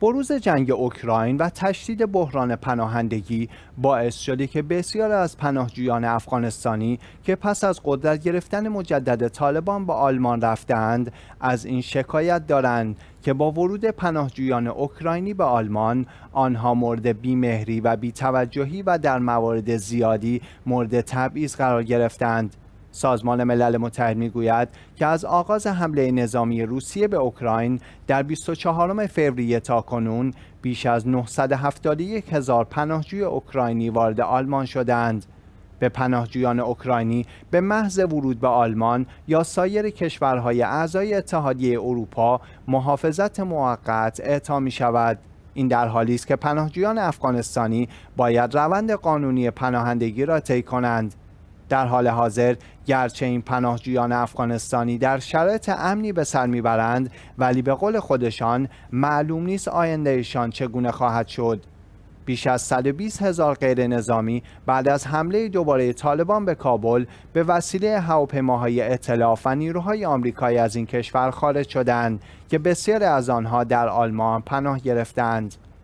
بروز جنگ اوکراین و تشدید بحران پناهندگی باعث شده که بسیار از پناهجویان افغانستانی که پس از قدرت گرفتن مجدد طالبان به آلمان رفتند از این شکایت دارند که با ورود پناهجویان اوکراینی به آلمان آنها مورد بیمهری و بیتوجهی و در موارد زیادی مورد تبعیض قرار گرفتند سازمان ملل متحد میگوید که از آغاز حمله نظامی روسیه به اوکراین در 24 فوریه تا کنون بیش از 971 هزار پناهجوی اوکراینی وارد آلمان شدند. به پناهجویان اوکراینی به محض ورود به آلمان یا سایر کشورهای اعضای اتحادیه اروپا محافظت موقت اعطا می شود. این در حالی است که پناهجویان افغانستانی باید روند قانونی پناهندگی را طی کنند. در حال حاضر گرچه این پناهجویان افغانستانی در شرایط امنی به سر میبرند ولی به قول خودشان معلوم نیست آیندهشان چگونه خواهد شد بیش از 120 هزار غیر نظامی بعد از حمله دوباره طالبان به کابل به وسیله هواپیماهای اطلاف و نیروهای آمریکایی از این کشور خارج شدند که بسیاری از آنها در آلمان پناه گرفتند.